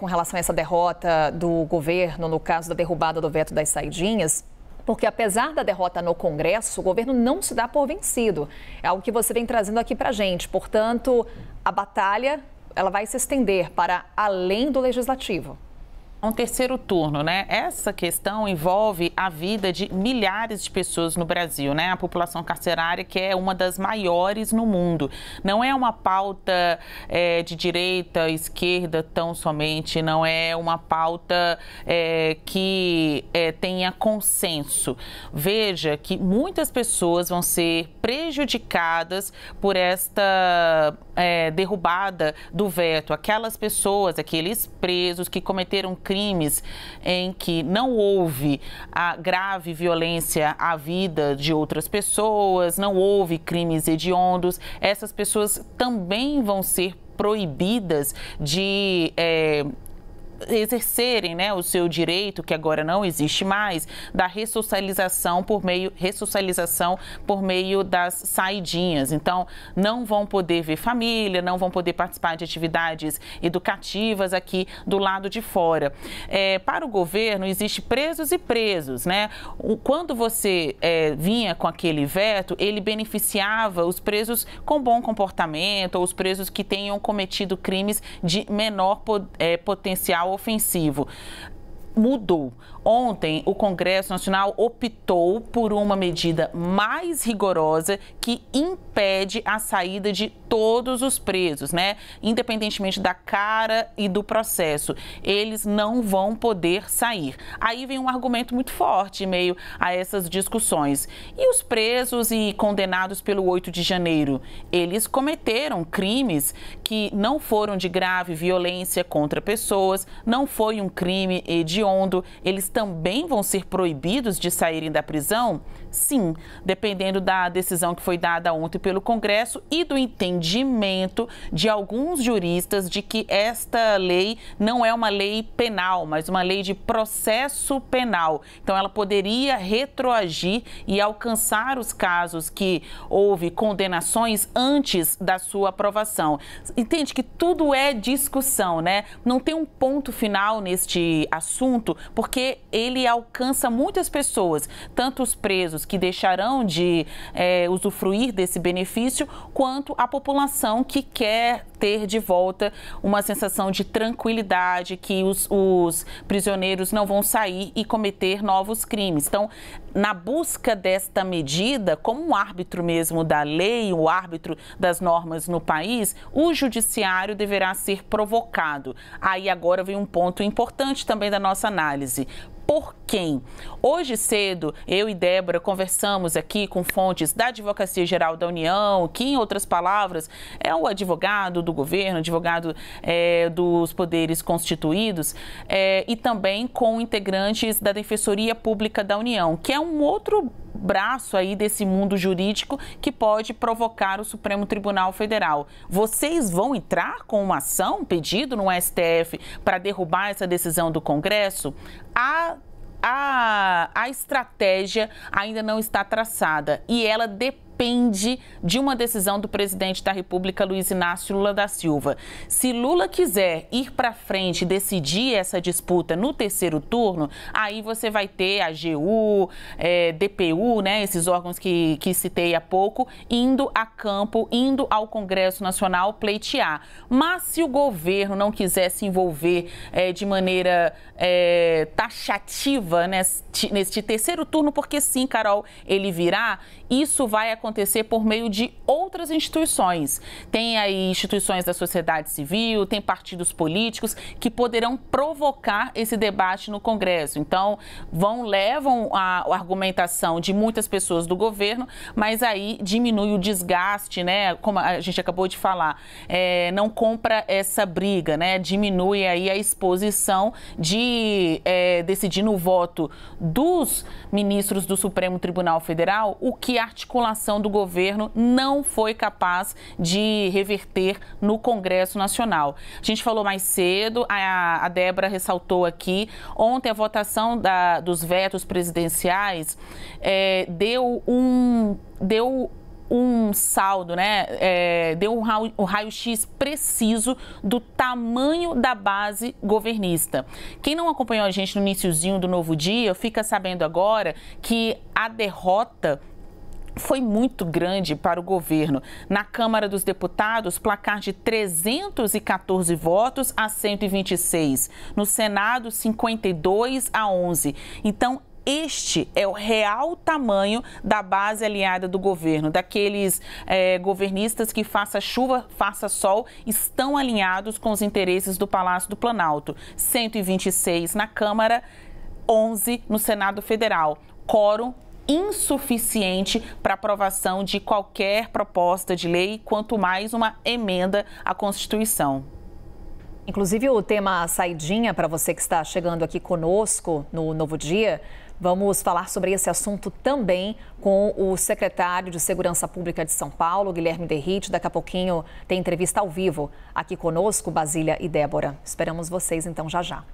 com relação a essa derrota do governo, no caso da derrubada do veto das saidinhas, porque apesar da derrota no Congresso, o governo não se dá por vencido. É algo que você vem trazendo aqui para a gente. Portanto, a batalha ela vai se estender para além do legislativo um terceiro turno, né? Essa questão envolve a vida de milhares de pessoas no Brasil, né? A população carcerária que é uma das maiores no mundo. Não é uma pauta é, de direita, esquerda tão somente, não é uma pauta é, que é, tenha consenso. Veja que muitas pessoas vão ser prejudicadas por esta é, derrubada do veto. Aquelas pessoas, aqueles presos que cometeram crimes em que não houve a grave violência à vida de outras pessoas, não houve crimes hediondos, essas pessoas também vão ser proibidas de. É, exercerem né, o seu direito, que agora não existe mais, da ressocialização por meio, ressocialização por meio das saidinhas. Então, não vão poder ver família, não vão poder participar de atividades educativas aqui do lado de fora. É, para o governo, existe presos e presos. Né? O, quando você é, vinha com aquele veto, ele beneficiava os presos com bom comportamento ou os presos que tenham cometido crimes de menor é, potencial ofensivo mudou. Ontem, o Congresso Nacional optou por uma medida mais rigorosa que impede a saída de todos os presos, né? Independentemente da cara e do processo, eles não vão poder sair. Aí vem um argumento muito forte em meio a essas discussões. E os presos e condenados pelo 8 de janeiro, eles cometeram crimes que não foram de grave violência contra pessoas, não foi um crime de hediondo, eles também vão ser proibidos de saírem da prisão? Sim, dependendo da decisão que foi dada ontem pelo Congresso e do entendimento de alguns juristas de que esta lei não é uma lei penal, mas uma lei de processo penal. Então, ela poderia retroagir e alcançar os casos que houve condenações antes da sua aprovação. Entende que tudo é discussão, né? Não tem um ponto final neste assunto assunto, porque ele alcança muitas pessoas, tanto os presos que deixarão de é, usufruir desse benefício, quanto a população que quer ter de volta uma sensação de tranquilidade, que os, os prisioneiros não vão sair e cometer novos crimes. Então, na busca desta medida, como um árbitro mesmo da lei, o árbitro das normas no país, o judiciário deverá ser provocado. Aí agora vem um ponto importante também da nossa análise por quem? Hoje cedo, eu e Débora conversamos aqui com fontes da Advocacia Geral da União, que, em outras palavras, é o advogado do governo, advogado é, dos poderes constituídos, é, e também com integrantes da Defensoria Pública da União, que é um outro braço aí desse mundo jurídico que pode provocar o Supremo Tribunal Federal. Vocês vão entrar com uma ação, um pedido no STF para derrubar essa decisão do Congresso? a a, a estratégia ainda não está traçada e ela depende depende de uma decisão do presidente da República, Luiz Inácio Lula da Silva. Se Lula quiser ir para frente e decidir essa disputa no terceiro turno, aí você vai ter a GU, é, DPU, né, esses órgãos que, que citei há pouco, indo a campo, indo ao Congresso Nacional pleitear. Mas se o governo não quiser se envolver é, de maneira é, taxativa neste, neste terceiro turno, porque sim, Carol, ele virá, isso vai acontecer acontecer por meio de outras instituições. Tem aí instituições da sociedade civil, tem partidos políticos que poderão provocar esse debate no Congresso. Então, vão levam a argumentação de muitas pessoas do governo, mas aí diminui o desgaste, né? Como a gente acabou de falar, é, não compra essa briga, né? Diminui aí a exposição de é, decidir no voto dos ministros do Supremo Tribunal Federal o que a articulação ação do governo não foi capaz de reverter no Congresso Nacional. A gente falou mais cedo, a, a Débora ressaltou aqui, ontem a votação da, dos vetos presidenciais é, deu um. Deu um saldo, né? É, deu um, raio, um raio-x preciso do tamanho da base governista. Quem não acompanhou a gente no iníciozinho do novo dia, fica sabendo agora que a derrota foi muito grande para o governo. Na Câmara dos Deputados, placar de 314 votos a 126. No Senado, 52 a 11. Então, este é o real tamanho da base aliada do governo, daqueles eh, governistas que faça chuva, faça sol, estão alinhados com os interesses do Palácio do Planalto. 126 na Câmara, 11 no Senado Federal. Quórum insuficiente para aprovação de qualquer proposta de lei, quanto mais uma emenda à Constituição. Inclusive o tema saidinha para você que está chegando aqui conosco no Novo Dia, Vamos falar sobre esse assunto também com o secretário de Segurança Pública de São Paulo, Guilherme Derrite. Daqui a pouquinho tem entrevista ao vivo aqui conosco, Basília e Débora. Esperamos vocês então já já.